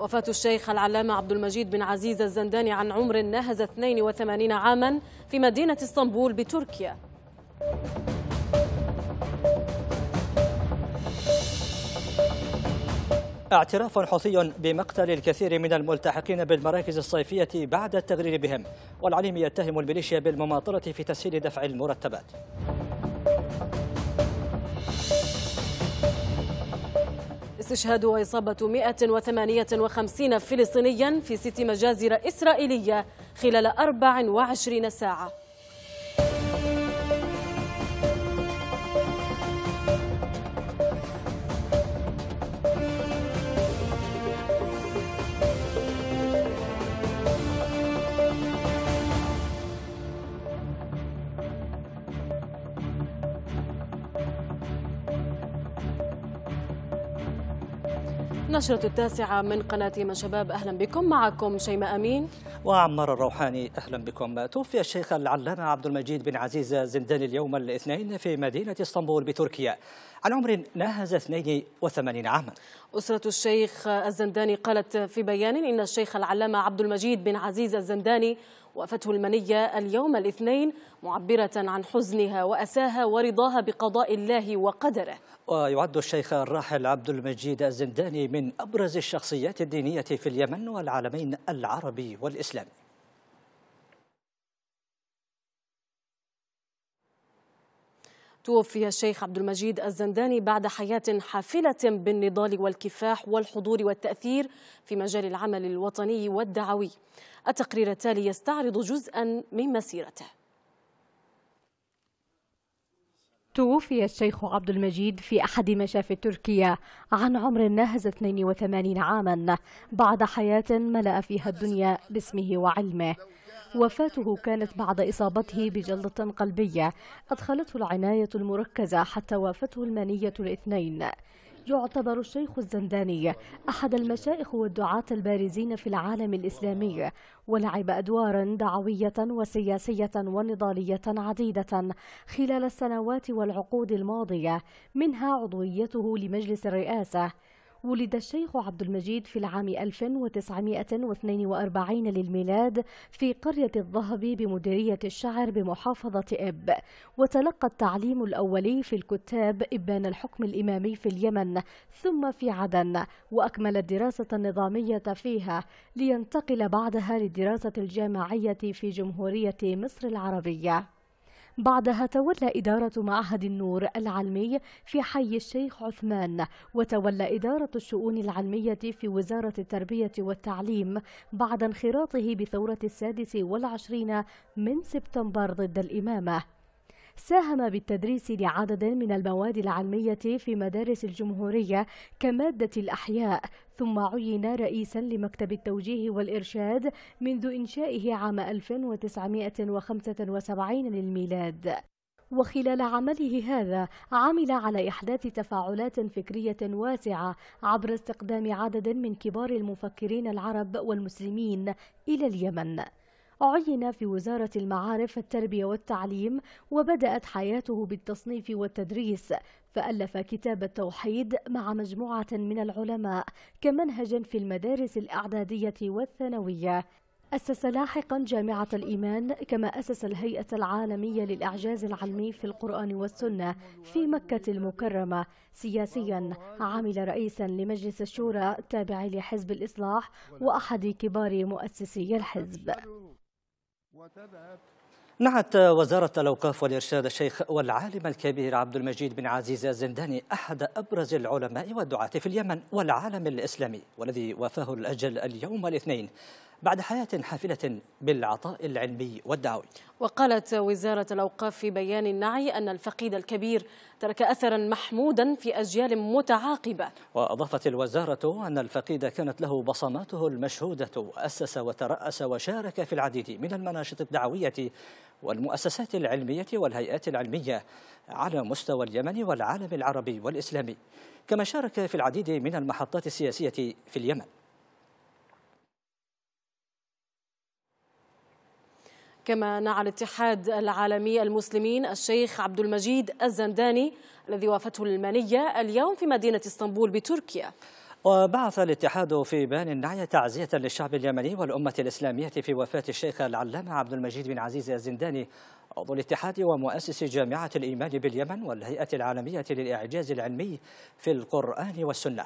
وفاة الشيخ العلامة عبد المجيد بن عزيز الزنداني عن عمر ناهز 82 عاما في مدينة اسطنبول بتركيا اعتراف حوثي بمقتل الكثير من الملتحقين بالمراكز الصيفية بعد التغرير بهم والعليم يتهم الميليشيا بالمماطلة في تسهيل دفع المرتبات استشهاد وإصابة 158 فلسطينيا في ست مجازر إسرائيلية خلال 24 ساعة نشرة التاسعة من قناة من شباب أهلا بكم معكم شيماء أمين وعمار الروحاني أهلا بكم توفي الشيخ العلامة عبد المجيد بن عزيز زندان اليوم الاثنين في مدينة اسطنبول بتركيا عن عمر ناهز 82 عاما أسرة الشيخ الزنداني قالت في بيان إن الشيخ العلامة عبد المجيد بن عزيز الزنداني وافته المنية اليوم الاثنين معبرة عن حزنها وأساها ورضاها بقضاء الله وقدره ويعد الشيخ الراحل عبد المجيد الزنداني من أبرز الشخصيات الدينية في اليمن والعالمين العربي والإسلامي توفي الشيخ عبد المجيد الزنداني بعد حياة حافلة بالنضال والكفاح والحضور والتأثير في مجال العمل الوطني والدعوي التقرير التالي يستعرض جزءا من مسيرته توفي الشيخ عبد المجيد في أحد مشافي تركيا عن عمر ناهز 82 عاما بعد حياة ملأ فيها الدنيا باسمه وعلمه وفاته كانت بعد إصابته بجلطة قلبية أدخلته العناية المركزة حتى وافته المنية الاثنين يعتبر الشيخ الزنداني أحد المشائخ والدعاة البارزين في العالم الإسلامي ولعب أدوارا دعوية وسياسية ونضالية عديدة خلال السنوات والعقود الماضية منها عضويته لمجلس الرئاسة ولد الشيخ عبد المجيد في العام 1942 للميلاد في قرية الظهبي بمديرية الشعر بمحافظة إب وتلقى التعليم الأولي في الكتاب إبان الحكم الإمامي في اليمن ثم في عدن وأكمل الدراسة النظامية فيها لينتقل بعدها للدراسة الجامعية في جمهورية مصر العربية بعدها تولى إدارة معهد النور العلمي في حي الشيخ عثمان وتولى إدارة الشؤون العلمية في وزارة التربية والتعليم بعد انخراطه بثورة السادس والعشرين من سبتمبر ضد الإمامة ساهم بالتدريس لعدد من المواد العلمية في مدارس الجمهورية كمادة الأحياء ثم عين رئيسا لمكتب التوجيه والإرشاد منذ إنشائه عام 1975 للميلاد وخلال عمله هذا عمل على إحداث تفاعلات فكرية واسعة عبر استقدام عدد من كبار المفكرين العرب والمسلمين إلى اليمن عين في وزارة المعارف التربية والتعليم وبدأت حياته بالتصنيف والتدريس فألف كتاب التوحيد مع مجموعة من العلماء كمنهج في المدارس الإعدادية والثانوية أسس لاحقا جامعة الإيمان كما أسس الهيئة العالمية للإعجاز العلمي في القرآن والسنة في مكة المكرمة سياسيا عمل رئيسا لمجلس الشورى التابع لحزب الإصلاح وأحد كبار مؤسسي الحزب نعت وزارة الأوقاف والإرشاد الشيخ والعالم الكبير عبد المجيد بن عزيز الزنداني أحد أبرز العلماء والدعاة في اليمن والعالم الإسلامي والذي وافاه الأجل اليوم الاثنين بعد حياة حافلة بالعطاء العلمي والدعوي وقالت وزارة الأوقاف في بيان النعي أن الفقيد الكبير ترك أثرا محمودا في أجيال متعاقبة وأضافت الوزارة أن الفقيد كانت له بصماته المشهودة وأسس وترأس وشارك في العديد من المناشط الدعوية والمؤسسات العلمية والهيئات العلمية على مستوى اليمن والعالم العربي والإسلامي كما شارك في العديد من المحطات السياسية في اليمن كما نعى الاتحاد العالمي المسلمين الشيخ عبد المجيد الزنداني الذي وافته المنية اليوم في مدينة اسطنبول بتركيا وبعث الاتحاد في بيان النعي تعزية للشعب اليمني والأمة الإسلامية في وفاة الشيخ العلامة عبد المجيد بن عزيز الزنداني عضو الاتحاد ومؤسس جامعة الإيمان باليمن والهيئة العالمية للإعجاز العلمي في القرآن والسنة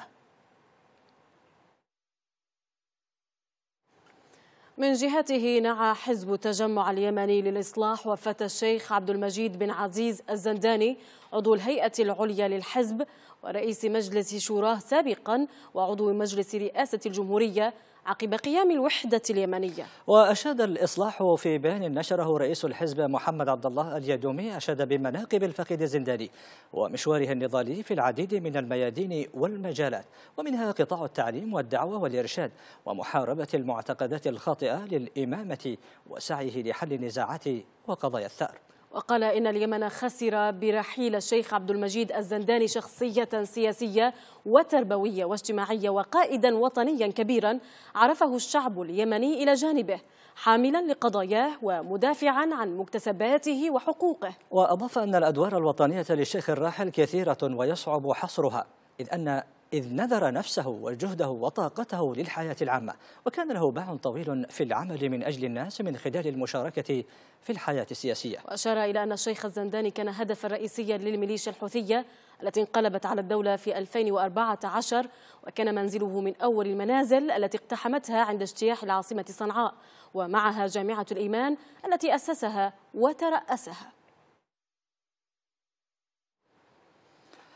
من جهته نعى حزب التجمع اليمني للإصلاح وفت الشيخ عبد المجيد بن عزيز الزنداني عضو الهيئة العليا للحزب ورئيس مجلس شوراه سابقا وعضو مجلس رئاسة الجمهورية عقب قيام الوحدة اليمنية وأشاد الإصلاح في بيان نشره رئيس الحزب محمد عبد الله اليدومي أشاد بمناقب الفقيد الزنداني ومشواره النضالي في العديد من الميادين والمجالات ومنها قطاع التعليم والدعوة والإرشاد ومحاربة المعتقدات الخاطئة للإمامة وسعيه لحل النزاعات وقضايا الثأر وقال إن اليمن خسر برحيل الشيخ عبد المجيد الزنداني شخصية سياسية وتربوية واجتماعية وقائدا وطنيا كبيرا عرفه الشعب اليمني إلى جانبه حاملا لقضاياه ومدافعا عن مكتسباته وحقوقه وأضاف أن الأدوار الوطنية للشيخ الراحل كثيرة ويصعب حصرها إذ أن إذ نذر نفسه وجهده وطاقته للحياة العامة وكان له باع طويل في العمل من أجل الناس من خلال المشاركة في الحياة السياسية وأشار إلى أن الشيخ الزنداني كان هدفا رئيسيا للميليشيا الحوثية التي انقلبت على الدولة في 2014 وكان منزله من أول المنازل التي اقتحمتها عند اجتياح العاصمة صنعاء ومعها جامعة الإيمان التي أسسها وترأسها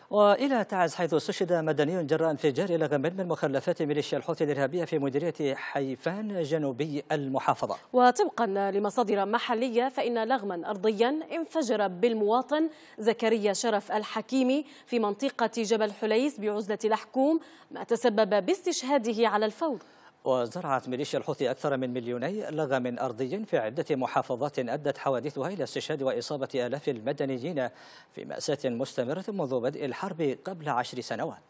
وإلى تعز حيث استشهد مدني جراء انفجار إلى غم من مخلفات ميليشيا الحوثي الإرهابية في مديرية حيفان جنوبي المحافظة وطبقا لمصادر محلية فإن لغما أرضيا انفجر بالمواطن زكريا شرف الحكيمي في منطقة جبل حليس بعزلة لحكوم ما تسبب باستشهاده على الفور وزرعت ميليشيا الحوثي أكثر من مليوني لغم أرضي في عدة محافظات أدت حوادثها إلى استشهاد وإصابة آلاف المدنيين في مأساة مستمرة منذ بدء الحرب قبل عشر سنوات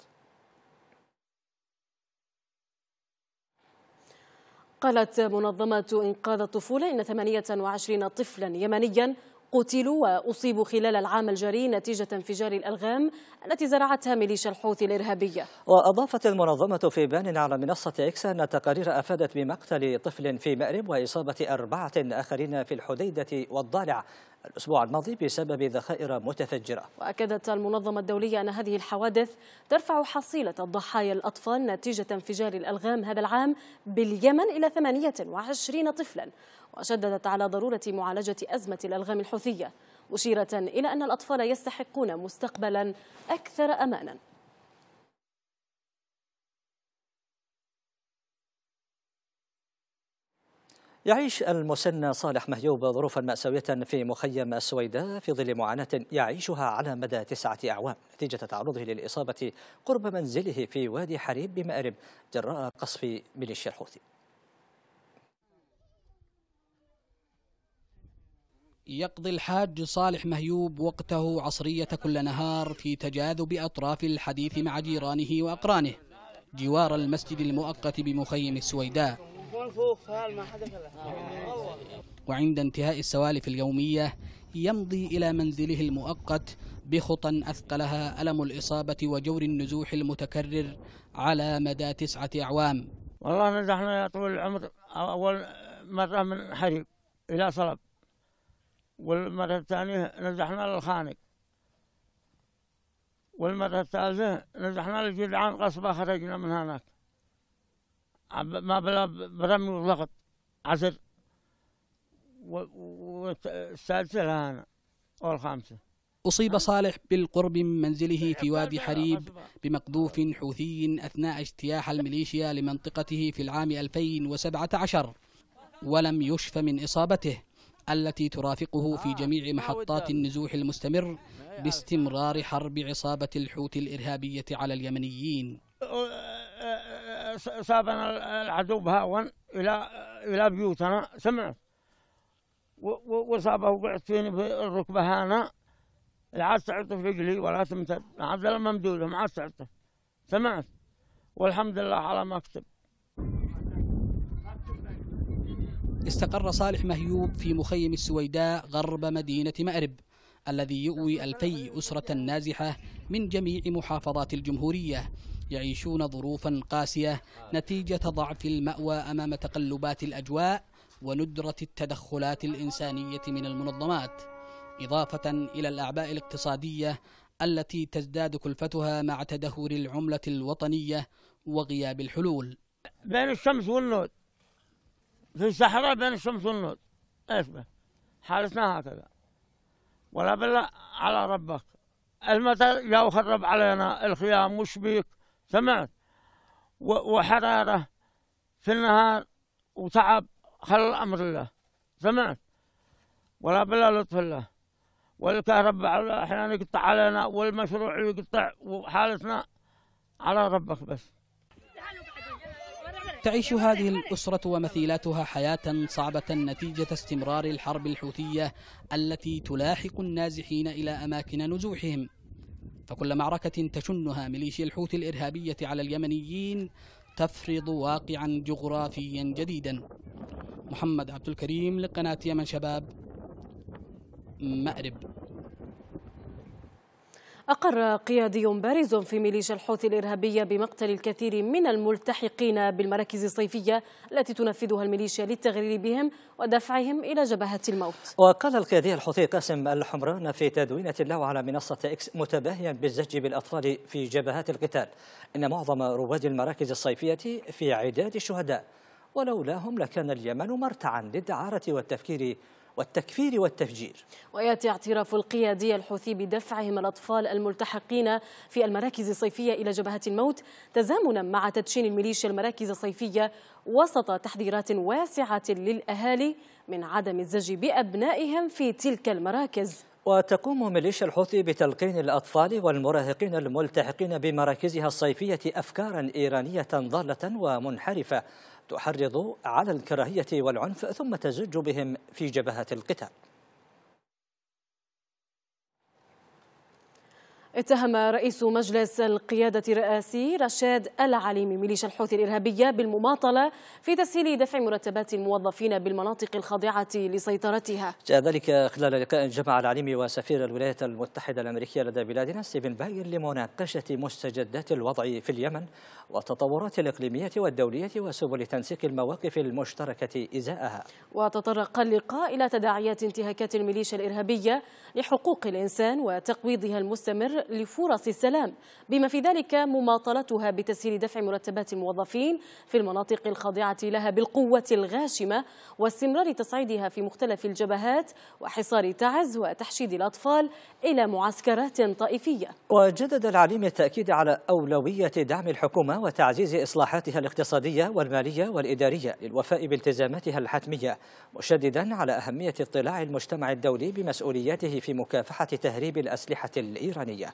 قالت منظمة إنقاذ الطفولة إن 28 طفلا يمنيا قتلوا وأصيبوا خلال العام الجاري نتيجة انفجار الألغام التي زرعتها ميليشيا الحوثي الإرهابية وأضافت المنظمة في بيان على منصة إكس أن تقارير أفادت بمقتل طفل في مأرب وإصابة أربعة آخرين في الحديدة والضالع الأسبوع الماضي بسبب ذخائر متفجرة وأكدت المنظمة الدولية أن هذه الحوادث ترفع حصيلة الضحايا الأطفال نتيجة انفجار الألغام هذا العام باليمن إلى 28 طفلا وشددت على ضرورة معالجة أزمة الألغام الحوثية مشيرة إلى أن الأطفال يستحقون مستقبلا أكثر أمانا يعيش المسن صالح مهيوب ظروفا مأساوية في مخيم السويداء في ظل معاناة يعيشها على مدى تسعة أعوام نتيجة تعرضه للإصابة قرب منزله في وادي حريب بمأرب جراء قصف ميليشيا الحوثي يقضي الحاج صالح مهيوب وقته عصرية كل نهار في تجاذب أطراف الحديث مع جيرانه وأقرانه جوار المسجد المؤقت بمخيم السويداء آه. وعند انتهاء السوالف اليومية يمضي إلى منزله المؤقت بخطى أثقلها ألم الإصابة وجور النزوح المتكرر على مدى تسعة أعوام والله نزحنا يا طول العمر أول مرة من حريب إلى صلب والمرة الثانية نزحنا للخانق والمرة الثالثة نزحنا للجدعان قصبة خرجنا من هناك ما بلا برمي وضغط عزر والسادسة الآن والخامسة أصيب صالح بالقرب من منزله في وادي حريب بمقذوف حوثي أثناء اجتياح الميليشيا لمنطقته في العام 2017 ولم يشف من إصابته التي ترافقه في جميع آه، محطات النزوح المستمر باستمرار حرب عصابة الحوت الإرهابية على اليمنيين آه، آه، سابنا العدو بهاون إلى إلى بيوتنا سمعت وصابه فيني في الركبة هنا عاد تعطف رجلي ولا تمتد عاد لما ما عاد تعطف سمعت والحمد لله على ما اكتب استقر صالح مهيوب في مخيم السويداء غرب مدينة مأرب الذي يؤوي ألفي أسرة نازحة من جميع محافظات الجمهورية يعيشون ظروفا قاسية آه. نتيجة ضعف المأوى أمام تقلبات الأجواء وندرة التدخلات الإنسانية من المنظمات إضافة إلى الأعباء الاقتصادية التي تزداد كلفتها مع تدهور العملة الوطنية وغياب الحلول بين الشمس والنور في الصحراء بين الشمس والنور به؟ حالتنا هكذا ولا بالله على ربك المطر يا وخرب علينا الخيام بيك سمعت وحرارة في النهار وتعب خل الأمر الله سمعت ولا بلا لطف الله والكهرباء أحيانا يقطع علينا والمشروع يقطع وحالتنا على ربك بس تعيش هذه الأسرة ومثيلاتها حياة صعبة نتيجة استمرار الحرب الحوثية التي تلاحق النازحين إلى أماكن نزوحهم فكل معركة تشنها ميليشيا الحوثي الإرهابية على اليمنيين تفرض واقعا جغرافيا جديدا محمد عبد الكريم لقناة يمن شباب مأرب أقر قيادي بارز في ميليشيا الحوثي الإرهابية بمقتل الكثير من الملتحقين بالمراكز الصيفية التي تنفذها الميليشيا للتغرير بهم ودفعهم إلى جبهة الموت وقال القيادي الحوثي قاسم الحمران في تدوينة له على منصة إكس متباهيا بالزج بالأطفال في جبهات القتال إن معظم رواد المراكز الصيفية في عداد الشهداء ولولاهم لكان اليمن مرتعا للدعارة والتفكير والتكفير والتفجير وياتي اعتراف القيادي الحوثي بدفعهم الاطفال الملتحقين في المراكز الصيفيه الى جبهه الموت تزامنا مع تدشين الميليشيا المراكز الصيفيه وسط تحذيرات واسعه للاهالي من عدم الزج بابنائهم في تلك المراكز وتقوم ميليشيا الحوثي بتلقين الأطفال والمراهقين الملتحقين بمراكزها الصيفية أفكارا إيرانية ضالة ومنحرفة تحرض على الكراهية والعنف ثم تزج بهم في جبهة القتال اتهم رئيس مجلس القيادة الرئاسي رشاد العليمي ميليشيا الحوثي الإرهابية بالمماطلة في تسهيل دفع مرتبات الموظفين بالمناطق الخاضعة لسيطرتها جاء ذلك خلال لقاء جمع العليمي وسفير الولايات المتحدة الأمريكية لدى بلادنا ستيفن باير لمناقشة مستجدات الوضع في اليمن والتطورات الإقليمية والدولية وسبل تنسيق المواقف المشتركة إزاءها وتطرق اللقاء إلى تداعيات انتهاكات الميليشيا الإرهابية لحقوق الإنسان وتقويضها المستمر لفرص السلام بما في ذلك مماطلتها بتسهيل دفع مرتبات الموظفين في المناطق الخاضعة لها بالقوة الغاشمة واستمرار تصعيدها في مختلف الجبهات وحصار تعز وتحشيد الأطفال إلى معسكرات طائفية وجدد العليم التأكيد على أولوية دعم الحكومة وتعزيز إصلاحاتها الاقتصادية والمالية والإدارية للوفاء بالتزاماتها الحتمية مشددا على أهمية اطلاع المجتمع الدولي بمسؤولياته في مكافحة تهريب الأسلحة الإيرانية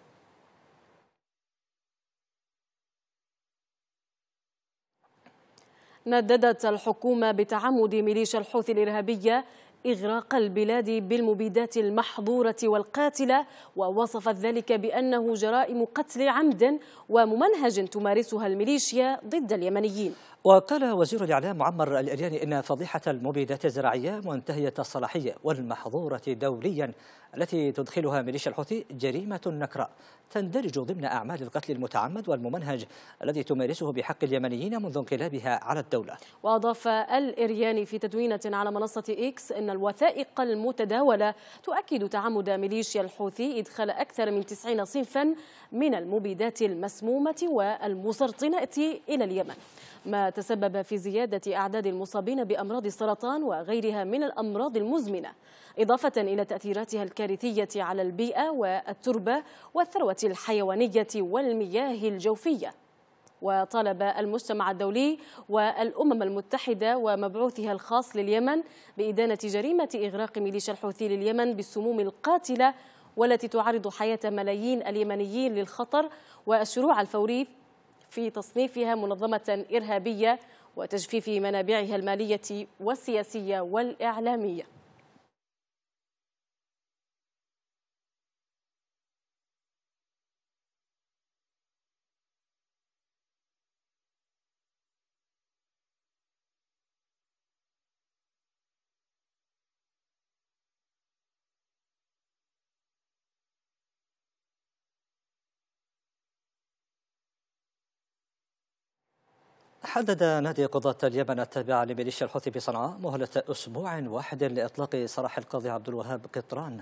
نددت الحكومة بتعمد ميليشيا الحوثي الإرهابية إغراق البلاد بالمبيدات المحظورة والقاتلة ووصفت ذلك بأنه جرائم قتل عمد وممنهج تمارسها الميليشيا ضد اليمنيين وقال وزير الإعلام معمر الأرياني إن فضيحة المبيدات الزراعية منتهية الصلاحية والمحظورة دوليا التي تدخلها ميليشيا الحوثي جريمة نكراء تندرج ضمن أعمال القتل المتعمد والممنهج الذي تمارسه بحق اليمنيين منذ انقلابها على الدولة وأضاف الإرياني في تدوينة على منصة إكس أن الوثائق المتداولة تؤكد تعمد ميليشيا الحوثي إدخال أكثر من 90 صنفا من المبيدات المسمومة والمسرطنة إلى اليمن ما تسبب في زيادة أعداد المصابين بأمراض السرطان وغيرها من الأمراض المزمنة إضافة إلى تأثيراتها الكارثية على البيئة والتربة والثروة الحيوانية والمياه الجوفية وطالب المجتمع الدولي والأمم المتحدة ومبعوثها الخاص لليمن بإدانة جريمة إغراق ميليشيا الحوثي لليمن بالسموم القاتلة والتي تعرض حياة ملايين اليمنيين للخطر والشروع الفوري في تصنيفها منظمة إرهابية وتجفيف منابعها المالية والسياسية والإعلامية حدد نادي قضاة اليمن التابع لميليشيا الحوثي بصنعاء مهلة أسبوع واحد لإطلاق سراح القاضي عبد الوهاب قطران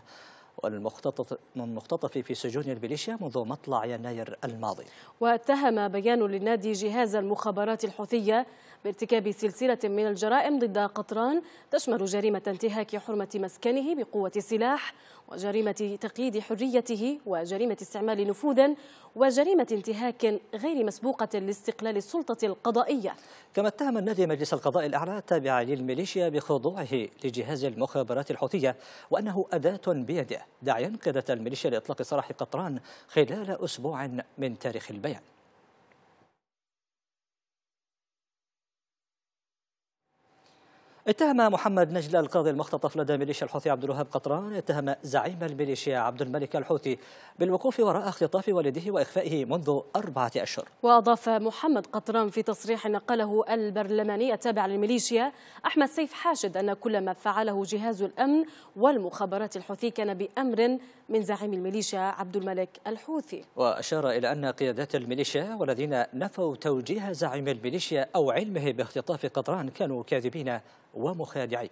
والمختطف المختطف في سجون الميليشيا منذ مطلع يناير الماضي واتهم بيان للنادي جهاز المخابرات الحوثية بارتكاب سلسلة من الجرائم ضد قطران تشمل جريمة انتهاك حرمة مسكنه بقوة سلاح وجريمة تقييد حريته وجريمة استعمال نفوذ وجريمة انتهاك غير مسبوقة لاستقلال السلطة القضائية كما اتهم النادي مجلس القضاء الأعلى التابع للميليشيا بخضوعه لجهاز المخابرات الحوثية وأنه أداة بيده داعيا قيادة الميليشيا لإطلاق سراح قطران خلال أسبوع من تاريخ البيان اتهم محمد نجل القاضي المختطف لدى ميليشيا الحوثي عبد الوهاب قطران اتهم زعيم الميليشيا عبد الملك الحوثي بالوقوف وراء اختطاف والده واخفائه منذ اربعه اشهر. واضاف محمد قطران في تصريح نقله البرلماني التابع للميليشيا احمد سيف حاشد ان كل ما فعله جهاز الامن والمخابرات الحوثي كان بامر من زعيم الميليشيا عبد الملك الحوثي. واشار الى ان قيادات الميليشيا والذين نفوا توجيه زعيم الميليشيا او علمه باختطاف قطران كانوا كاذبين ومخادعي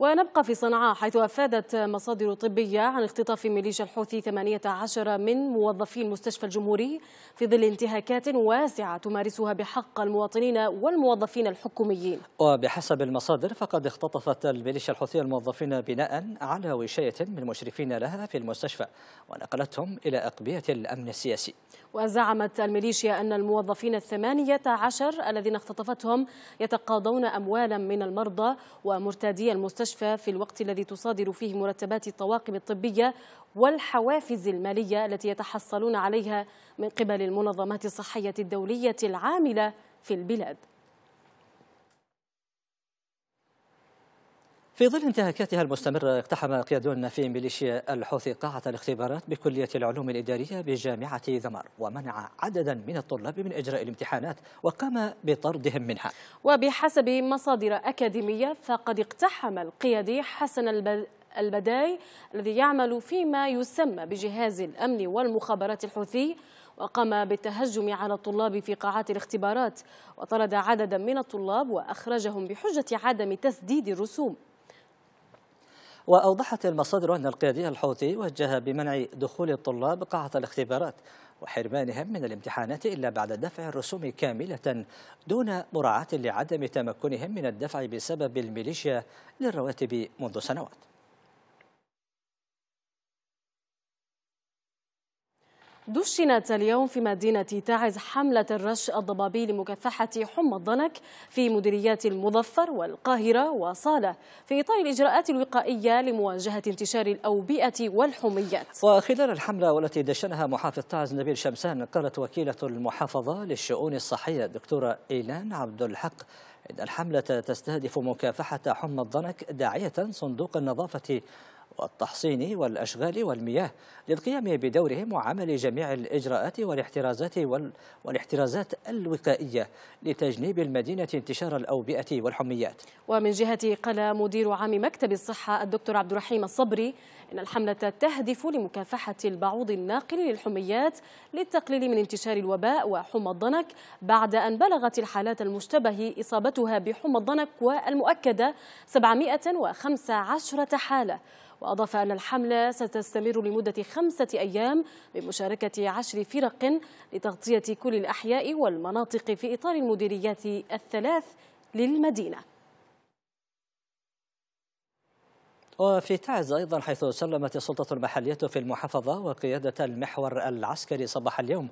ونبقى في صنعاء حيث أفادت مصادر طبية عن اختطاف ميليشيا الحوثي 18 من موظفي المستشفى الجمهوري في ظل انتهاكات واسعة تمارسها بحق المواطنين والموظفين الحكوميين وبحسب المصادر فقد اختطفت الميليشيا الحوثية الموظفين بناء على وشاية من مشرفين لها في المستشفى ونقلتهم إلى أقبية الأمن السياسي وزعمت الميليشيا أن الموظفين الثمانية عشر الذين اختطفتهم يتقاضون أموالا من المرضى ومرتادي المستشفى في الوقت الذي تصادر فيه مرتبات الطواقم الطبية والحوافز المالية التي يتحصلون عليها من قبل المنظمات الصحية الدولية العاملة في البلاد في ظل انتهاكاتها المستمرة اقتحم قيادون في ميليشيا الحوثي قاعة الاختبارات بكلية العلوم الإدارية بجامعة ذمار ومنع عددا من الطلاب من إجراء الامتحانات وقام بطردهم منها وبحسب مصادر أكاديمية فقد اقتحم القيادي حسن الب... البداي الذي يعمل فيما يسمى بجهاز الأمن والمخابرات الحوثي وقام بالتهجم على الطلاب في قاعات الاختبارات وطرد عددا من الطلاب وأخرجهم بحجة عدم تسديد الرسوم وأوضحت المصادر أن القيادي الحوثي وجه بمنع دخول الطلاب قاعة الاختبارات وحرمانهم من الامتحانات إلا بعد دفع الرسوم كاملة دون مراعاة لعدم تمكنهم من الدفع بسبب الميليشيا للرواتب منذ سنوات دشنت اليوم في مدينة تعز حملة الرش الضبابي لمكافحة حمى الضنك في مديريات المظفر والقاهرة وصالة في إطار الإجراءات الوقائية لمواجهة انتشار الأوبئة والحميات وخلال الحملة والتي دشنها محافظ تعز نبيل شمسان قالت وكيلة المحافظة للشؤون الصحية دكتورة إيلان عبد الحق إن الحملة تستهدف مكافحة حمى الضنك داعية صندوق النظافة والتحصين والأشغال والمياه للقيام بدورهم وعمل جميع الإجراءات والاحترازات, وال... والاحترازات الوقائية لتجنيب المدينة انتشار الأوبئة والحميات ومن جهته قال مدير عام مكتب الصحة الدكتور عبد الرحيم الصبري إن الحملة تهدف لمكافحة البعوض الناقل للحميات للتقليل من انتشار الوباء وحمى الضنك بعد أن بلغت الحالات المشتبه إصابتها بحمى الضنك والمؤكدة 715 حالة وأضاف أن الحملة ستستمر لمدة خمسة أيام بمشاركة عشر فرق لتغطية كل الأحياء والمناطق في إطار المديريات الثلاث للمدينة وفي تعز أيضا حيث سلمت السلطة المحلية في المحافظة وقيادة المحور العسكري صباح اليوم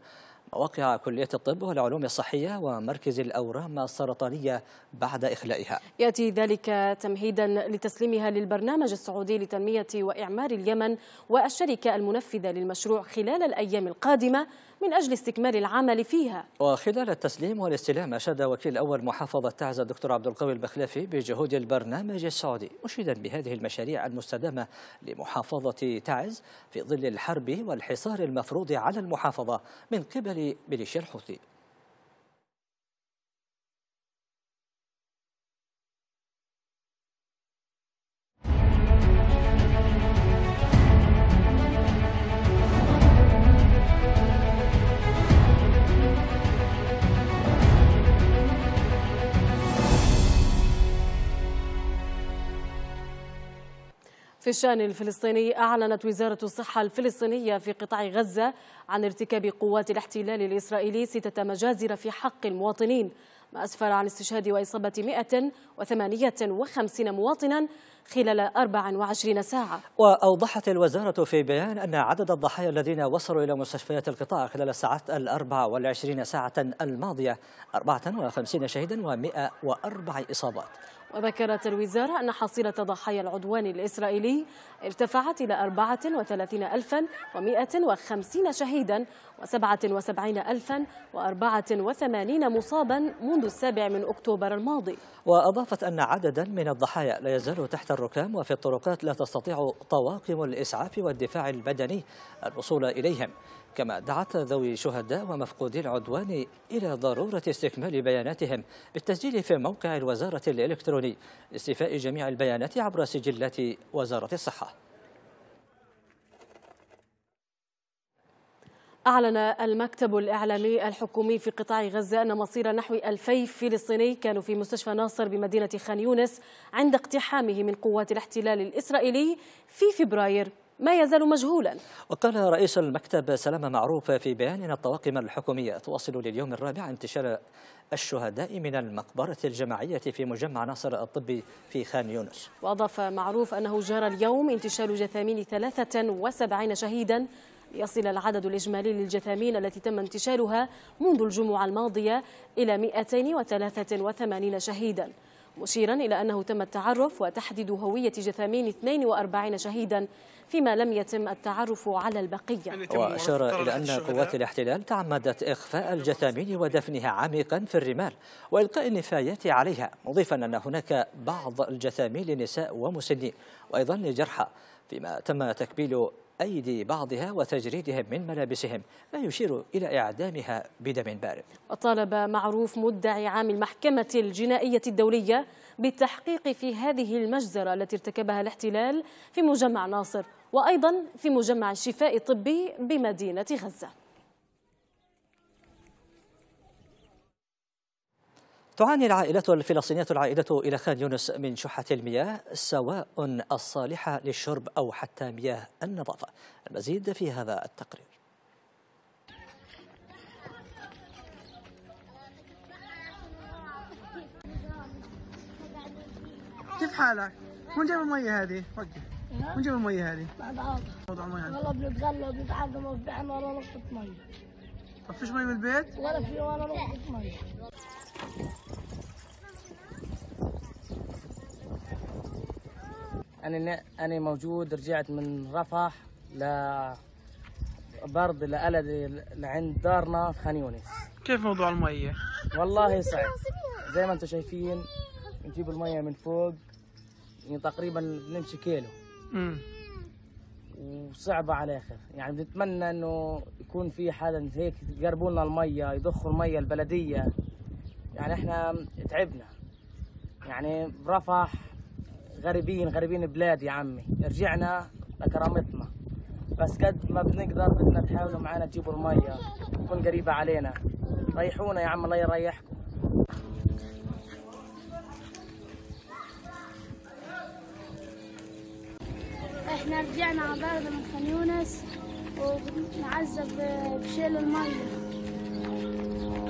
مواقع كلية الطب والعلوم الصحية ومركز الأورام السرطانية بعد إخلائها يأتي ذلك تمهيدا لتسليمها للبرنامج السعودي لتنمية وإعمار اليمن والشركة المنفذة للمشروع خلال الأيام القادمة من أجل استكمال العمل فيها وخلال التسليم والاستلام أشاد وكيل الأول محافظة تعز الدكتور عبد القوي البخلافي بجهود البرنامج السعودي مشيدا بهذه المشاريع المستدامة لمحافظة تعز في ظل الحرب والحصار المفروض على المحافظة من قبل ميليشيا الحوثي في الشأن الفلسطيني أعلنت وزارة الصحة الفلسطينية في قطاع غزة عن ارتكاب قوات الاحتلال الإسرائيلي ستة مجازر في حق المواطنين ما أسفر عن استشهاد وإصابة 158 مواطنا خلال 24 ساعة وأوضحت الوزارة في بيان أن عدد الضحايا الذين وصلوا إلى مستشفيات القطاع خلال الساعات ال 24 ساعة الماضية 54 شهيدا و104 إصابات وذكرت الوزارة أن حصيلة ضحايا العدوان الإسرائيلي ارتفعت إلى 34150 شهيدا و 77484 مصابا منذ السابع من أكتوبر الماضي وأضافت أن عددا من الضحايا لا يزال تحت الركام وفي الطرقات لا تستطيع طواقم الإسعاف والدفاع البدني الوصول إليهم كما دعت ذوي شهداء ومفقودي العدوان إلى ضرورة استكمال بياناتهم بالتسجيل في موقع الوزارة الإلكتروني لاستيفاء جميع البيانات عبر سجلات وزارة الصحة أعلن المكتب الإعلامي الحكومي في قطاع غزة أن مصير نحو ألفي فلسطيني كانوا في مستشفى ناصر بمدينة خان يونس عند اقتحامه من قوات الاحتلال الإسرائيلي في فبراير ما يزال مجهولا وقال رئيس المكتب سلام معروف في بيان أن الطواقم الحكومية تواصل لليوم الرابع انتشار الشهداء من المقبرة الجماعية في مجمع ناصر الطبي في خان يونس وأضاف معروف أنه جرى اليوم انتشال جثامين 73 شهيدا يصل العدد الإجمالي للجثامين التي تم انتشالها منذ الجمعة الماضية إلى 283 شهيدا مشيرا إلى أنه تم التعرف وتحديد هوية جثامين 42 شهيدا فيما لم يتم التعرف على البقية يعني وأشار إلى أن قوات الاحتلال تعمدت إخفاء الجثامين ودفنها عميقا في الرمال وإلقاء النفايات عليها مضيفا أن هناك بعض الجثامين لنساء ومسنين وأيضا لجرحى فيما تم تكبيل أيدي بعضها وتجريدهم من ملابسهم ما يشير إلى إعدامها بدم بارد وطالب معروف مدعي عام المحكمة الجنائية الدولية بالتحقيق في هذه المجزرة التي ارتكبها الاحتلال في مجمع ناصر وأيضا في مجمع الشفاء الطبي بمدينة غزة تعاني العائلة الفلسطينية العائدة إلى خان يونس من شحة المياه سواء الصالحة للشرب أو حتى مياه النظافة المزيد في هذا التقرير كيف حالك؟ وين جايب المية هذه؟ وقف وين جايب المية هذه؟ بعد وضع والله بنتغلى وبنتعقم ما في ولا نقطة مية ما فيش مية بالبيت؟ ولا في ولا نقطة مية انا انا موجود رجعت من رفح ل برد لألد لعند دارنا في خان يونس كيف موضوع المية؟ والله صعب زي ما انتم شايفين نجيب المية من فوق يعني تقريبا نمشي كيلو امم وصعبة على الآخر يعني بنتمنى انه يكون في حدا هيك يقربوا لنا المية يضخوا المية البلدية يعني احنا تعبنا يعني برفح غريبين غريبين بلاد يا عمي رجعنا لكرامتنا بس قد ما بنقدر بدنا تحاولوا معنا تجيبوا المية تكون قريبة علينا ريحونا يا عم الله يريحكم احنا رجعنا على بلد من خان يونس وبنعذب بشيل المية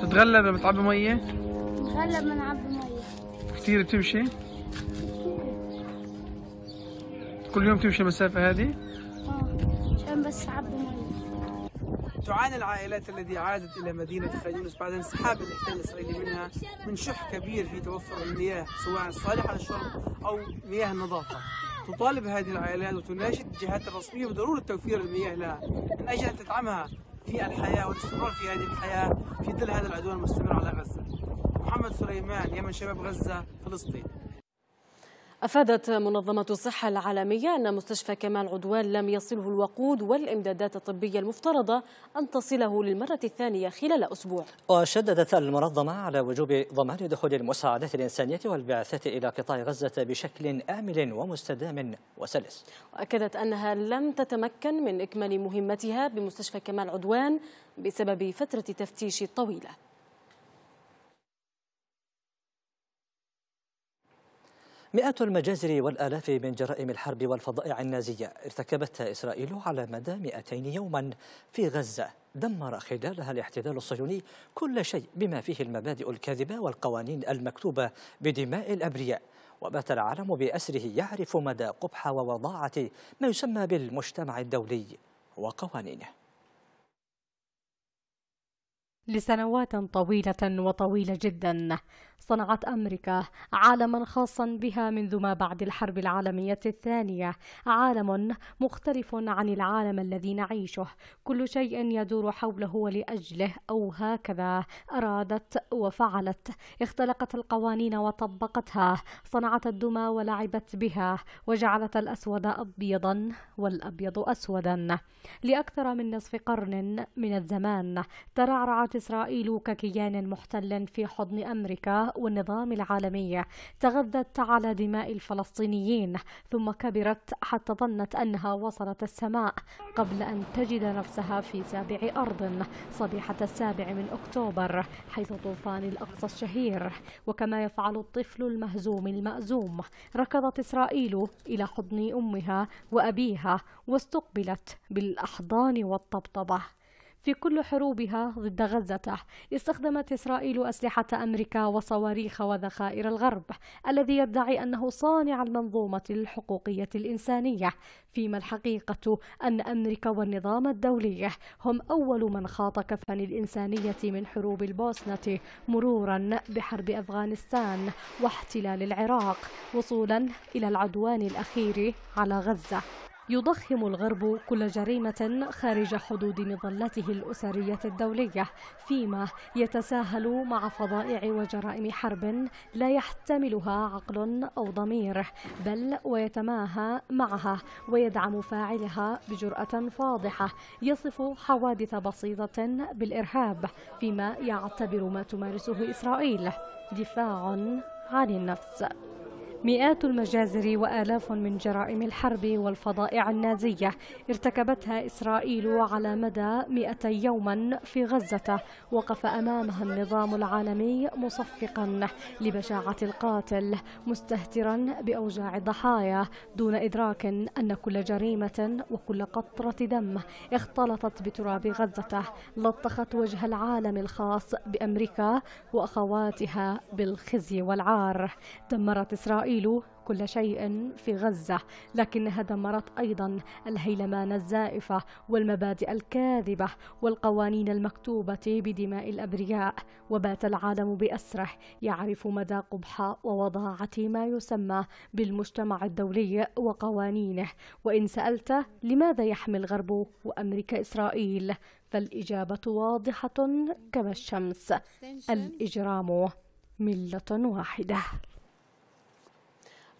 تتغلب بتعبي مية؟ نتغلب من عبد كثير بتمشي؟ كل يوم تمشي المسافة هذه؟ اه عشان بس عبد ميه تعاني العائلات التي عادت إلى مدينة خان يونس بعد انسحاب الاحتلال الإسرائيلي منها من شح كبير في توفر المياه سواء الصالحة للشرب أو مياه النظافة تطالب هذه العائلات وتناشد الجهات الرسمية بضرورة توفير المياه لها من أجل أن تدعمها في الحياة والاستمرار في هذه الحياة في ظل هذا العدوان المستمر على غزة محمد سليمان يمن شباب غزة فلسطين أفادت منظمة الصحة العالمية أن مستشفى كمال عدوان لم يصله الوقود والإمدادات الطبية المفترضة أن تصله للمرة الثانية خلال أسبوع وشددت المنظمة على وجوب ضمان دخول المساعدات الإنسانية والبعثات إلى قطاع غزة بشكل آمل ومستدام وسلس وأكدت أنها لم تتمكن من إكمال مهمتها بمستشفى كمال عدوان بسبب فترة تفتيش طويلة مئات المجازر والآلاف من جرائم الحرب والفضائع النازية ارتكبتها إسرائيل على مدى 200 يوما في غزة دمر خلالها الاحتلال الصهيوني كل شيء بما فيه المبادئ الكاذبة والقوانين المكتوبة بدماء الأبرياء وبات العالم بأسره يعرف مدى قبح ووضاعة ما يسمى بالمجتمع الدولي وقوانينه لسنوات طويلة وطويلة جدا صنعت أمريكا عالما خاصا بها منذ ما بعد الحرب العالمية الثانية عالم مختلف عن العالم الذي نعيشه كل شيء يدور حوله ولأجله أو هكذا أرادت وفعلت اختلقت القوانين وطبقتها صنعت الدمى ولعبت بها وجعلت الأسود أبيضا والأبيض أسودا لأكثر من نصف قرن من الزمان ترعرعت إسرائيل ككيان محتل في حضن أمريكا والنظام العالمي تغذت على دماء الفلسطينيين ثم كبرت حتى ظنت انها وصلت السماء قبل ان تجد نفسها في سابع ارض صبيحه السابع من اكتوبر حيث طوفان الاقصى الشهير وكما يفعل الطفل المهزوم المأزوم ركضت إسرائيل إلى حضن أمها وأبيها واستقبلت بالأحضان والطبطبة في كل حروبها ضد غزة استخدمت إسرائيل أسلحة أمريكا وصواريخ وذخائر الغرب الذي يدعي أنه صانع المنظومة الحقوقية الإنسانية فيما الحقيقة أن أمريكا والنظام الدولي هم أول من خاط كفن الإنسانية من حروب البوسنة مرورا بحرب أفغانستان واحتلال العراق وصولا إلى العدوان الأخير على غزة يضخم الغرب كل جريمة خارج حدود مظلته الأسرية الدولية فيما يتساهل مع فظائع وجرائم حرب لا يحتملها عقل أو ضمير بل ويتماهى معها ويدعم فاعلها بجرأة فاضحة يصف حوادث بسيطة بالإرهاب فيما يعتبر ما تمارسه إسرائيل دفاع عن النفس مئات المجازر وآلاف من جرائم الحرب والفضائع النازية ارتكبتها إسرائيل على مدى 200 يوما في غزة وقف أمامها النظام العالمي مصفقا لبشاعة القاتل مستهترا بأوجاع الضحايا دون إدراك أن كل جريمة وكل قطرة دم اختلطت بتراب غزة لطخت وجه العالم الخاص بأمريكا وأخواتها بالخزي والعار دمرت إسرائيل إسرائيل كل شيء في غزة لكنها دمرت أيضا الهيلمان الزائفة والمبادئ الكاذبة والقوانين المكتوبة بدماء الأبرياء وبات العالم بأسره يعرف مدى قبح ووضاعة ما يسمى بالمجتمع الدولي وقوانينه وإن سألت لماذا يحمي الغرب وأمريكا إسرائيل فالإجابة واضحة كما الشمس الإجرام ملة واحدة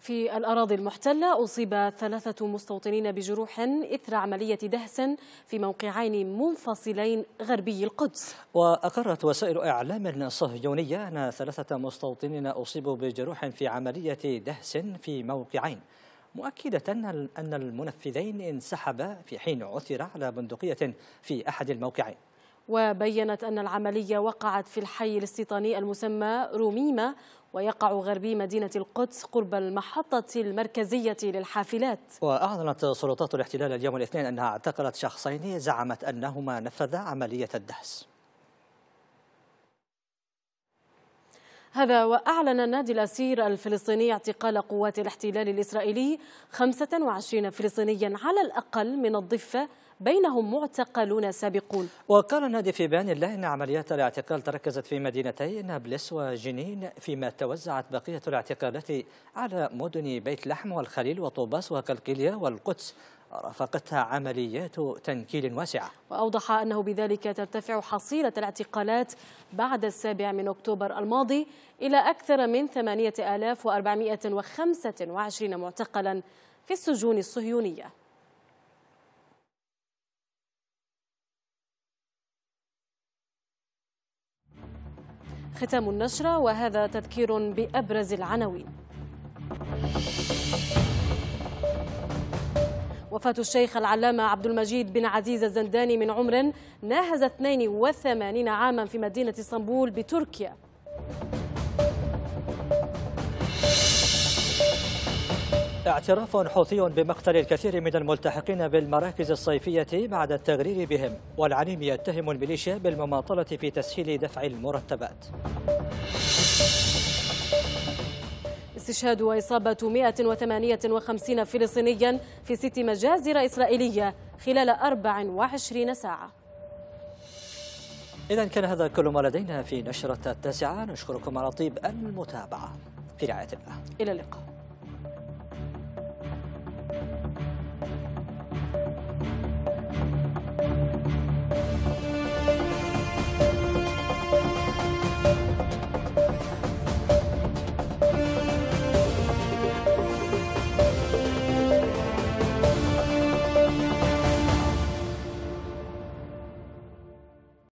في الأراضي المحتلة أصيب ثلاثة مستوطنين بجروح إثر عملية دهس في موقعين منفصلين غربي القدس وأقرت وسائل إعلام صهيونية أن ثلاثة مستوطنين أصيبوا بجروح في عملية دهس في موقعين مؤكدة أن المنفذين انسحبا في حين عثر على بندقية في أحد الموقعين وبينت أن العملية وقعت في الحي الاستيطاني المسمى روميمة ويقع غربي مدينة القدس قرب المحطة المركزية للحافلات وأعلنت سلطات الاحتلال اليوم الاثنين أنها اعتقلت شخصين زعمت أنهما نفذا عملية الدهس هذا وأعلن النادي الأسير الفلسطيني اعتقال قوات الاحتلال الإسرائيلي 25 فلسطينيا على الأقل من الضفة بينهم معتقلون سابقون وقال النادي في بيان الله إن عمليات الاعتقال تركزت في مدينتي نابلس وجنين فيما توزعت بقية الاعتقالات على مدن بيت لحم والخليل وطوباس وكالقلية والقدس رافقتها عمليات تنكيل واسعة وأوضح أنه بذلك ترتفع حصيلة الاعتقالات بعد السابع من أكتوبر الماضي إلى أكثر من 8425 معتقلا في السجون الصهيونية ختام النشرة وهذا تذكير بأبرز العناوين وفاة الشيخ العلامة عبد المجيد بن عزيز الزنداني من عمر ناهز 82 عاما في مدينة اسطنبول بتركيا اعتراف حوثي بمقتل الكثير من الملتحقين بالمراكز الصيفية بعد التغرير بهم والعليم يتهم الميليشيا بالمماطلة في تسهيل دفع المرتبات استشهاد وإصابة 158 فلسطينيا في ست مجازر إسرائيلية خلال 24 ساعة إذا كان هذا كل ما لدينا في نشرة التاسعة نشكركم على طيب المتابعة في رعاية الله إلى اللقاء